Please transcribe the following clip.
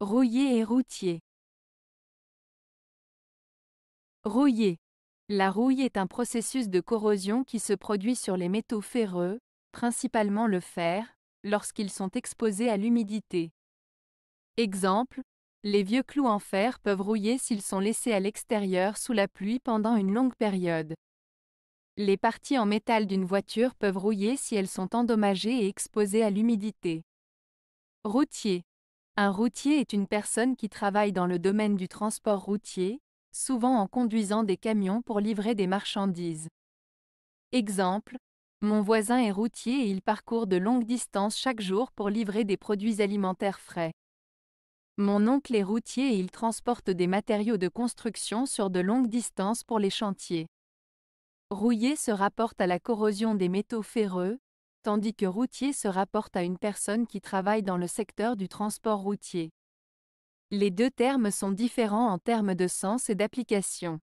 Rouiller et routier. Rouiller La rouille est un processus de corrosion qui se produit sur les métaux ferreux, principalement le fer, lorsqu'ils sont exposés à l'humidité. Exemple, les vieux clous en fer peuvent rouiller s'ils sont laissés à l'extérieur sous la pluie pendant une longue période. Les parties en métal d'une voiture peuvent rouiller si elles sont endommagées et exposées à l'humidité. Routier. Un routier est une personne qui travaille dans le domaine du transport routier, souvent en conduisant des camions pour livrer des marchandises. Exemple, mon voisin est routier et il parcourt de longues distances chaque jour pour livrer des produits alimentaires frais. Mon oncle est routier et il transporte des matériaux de construction sur de longues distances pour les chantiers. Rouiller se rapporte à la corrosion des métaux ferreux, tandis que routier se rapporte à une personne qui travaille dans le secteur du transport routier. Les deux termes sont différents en termes de sens et d'application.